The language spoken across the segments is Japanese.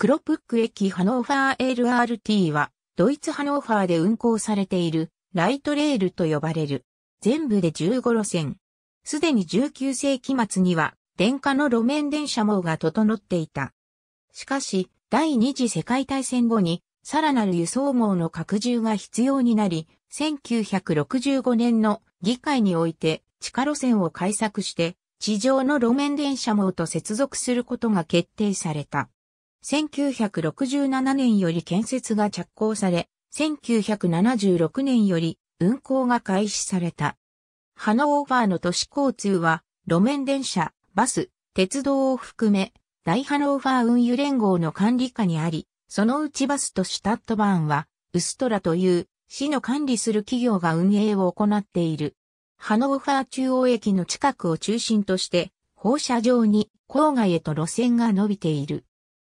クロプック駅ハノーファー LRT は、ドイツハノーファーで運行されている、ライトレールと呼ばれる、全部で15路線。すでに19世紀末には、電化の路面電車網が整っていた。しかし、第二次世界大戦後に、さらなる輸送網の拡充が必要になり、1965年の議会において、地下路線を改作して、地上の路面電車網と接続することが決定された。1967年より建設が着工され、1976年より運行が開始された。ハノーバーの都市交通は、路面電車、バス、鉄道を含め、大ハノーバー運輸連合の管理下にあり、そのうちバスとシュタットバーンは、ウストラという市の管理する企業が運営を行っている。ハノーファー中央駅の近くを中心として、放射状に郊外へと路線が伸びている。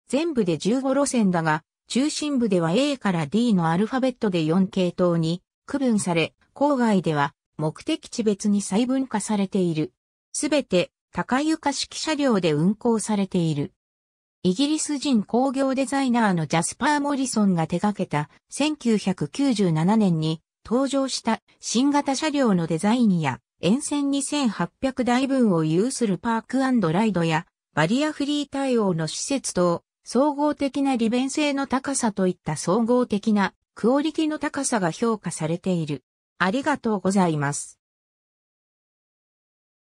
全部で15路線だが、中心部では A から D のアルファベットで4系統に区分され、郊外では目的地別に細分化されている。すべて高床式車両で運行されている。イギリス人工業デザイナーのジャスパー・モリソンが手掛けた1997年に登場した新型車両のデザインや沿線2800台分を有するパークライドやバリアフリー対応の施設等総合的な利便性の高さといった総合的なクオリティの高さが評価されている。ありがとうございます。